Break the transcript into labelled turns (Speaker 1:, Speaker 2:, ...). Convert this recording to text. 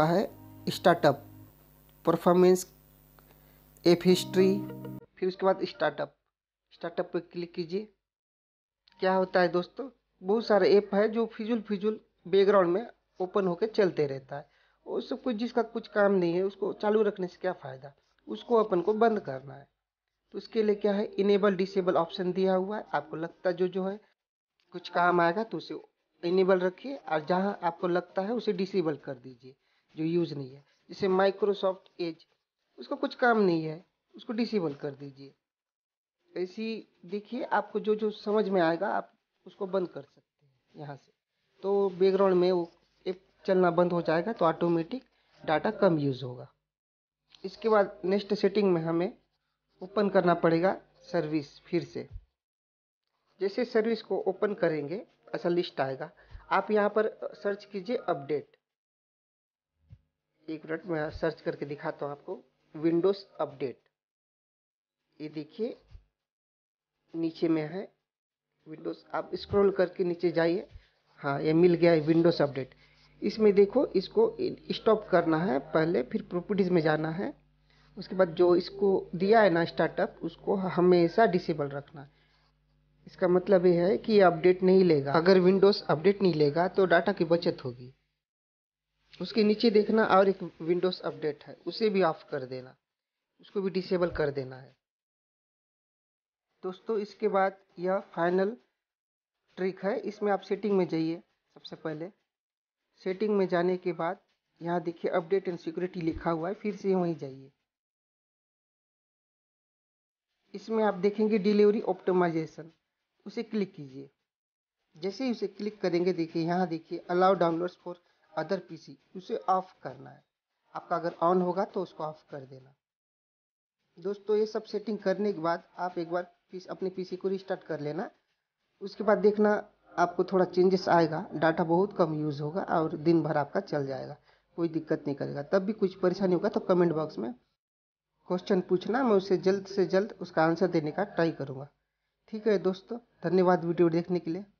Speaker 1: हुआ है startup performance F history फिर उसके बाद स्टार्टअप स्टार्टअप पर क्लिक कीजिए क्या होता है दोस्तों बहुत सारे ऐप है जो फिजुल फिजुल बैकग्राउंड में ओपन होकर चलते रहता है और सब कुछ जिसका कुछ काम नहीं है उसको चालू रखने से क्या फ़ायदा उसको अपन को बंद करना है तो उसके लिए क्या है इनेबल डिसेबल ऑप्शन दिया हुआ है आपको लगता जो जो है कुछ काम आएगा तो उसे इनेबल रखिए और जहाँ आपको लगता है उसे डिसेबल कर दीजिए जो यूज़ नहीं है जैसे माइक्रोसॉफ्ट एज उसका कुछ काम नहीं है उसको डिसेबल कर दीजिए ऐसी देखिए आपको जो जो समझ में आएगा आप उसको बंद कर सकते हैं यहाँ से तो बैकग्राउंड में वो एप चलना बंद हो जाएगा तो ऑटोमेटिक डाटा कम यूज़ होगा इसके बाद नेक्स्ट सेटिंग में हमें ओपन करना पड़ेगा सर्विस फिर से जैसे सर्विस को ओपन करेंगे ऐसा लिस्ट आएगा आप यहाँ पर सर्च कीजिए अपडेट एक मिनट मैं सर्च करके दिखाता हूँ आपको विंडोज़ अपडेट ये देखिए नीचे में है विंडोज़ आप स्क्रॉल करके नीचे जाइए हाँ ये मिल गया है विंडोज़ अपडेट इसमें देखो इसको स्टॉप करना है पहले फिर प्रॉपर्टीज़ में जाना है उसके बाद जो इसको दिया है ना स्टार्टअप उसको हमेशा डिसेबल रखना है इसका मतलब ये है कि अपडेट नहीं लेगा अगर विंडोज़ अपडेट नहीं लेगा तो डाटा की बचत होगी उसके नीचे देखना और एक विंडोज़ अपडेट है उसे भी ऑफ कर देना उसको भी डिसेबल कर देना है दोस्तों इसके बाद यह फाइनल ट्रिक है इसमें आप सेटिंग में जाइए सबसे पहले सेटिंग में जाने के बाद यहाँ देखिए अपडेट एंड सिक्योरिटी लिखा हुआ है फिर से वहीं जाइए इसमें आप देखेंगे डिलीवरी ऑप्टिमाइजेशन उसे क्लिक कीजिए जैसे ही उसे क्लिक करेंगे देखिए यहाँ देखिए allow downloads for other PC उसे ऑफ करना है आपका अगर ऑन होगा तो उसको ऑफ कर देना दोस्तों ये सब सेटिंग करने के बाद आप एक बार पीस अपने पीसी को रिस्टार्ट कर लेना उसके बाद देखना आपको थोड़ा चेंजेस आएगा डाटा बहुत कम यूज़ होगा और दिन भर आपका चल जाएगा कोई दिक्कत नहीं करेगा तब भी कुछ परेशानी होगा तो कमेंट बॉक्स में क्वेश्चन पूछना मैं उसे जल्द से जल्द उसका आंसर देने का ट्राई करूँगा ठीक है दोस्तों धन्यवाद वीडियो देखने के लिए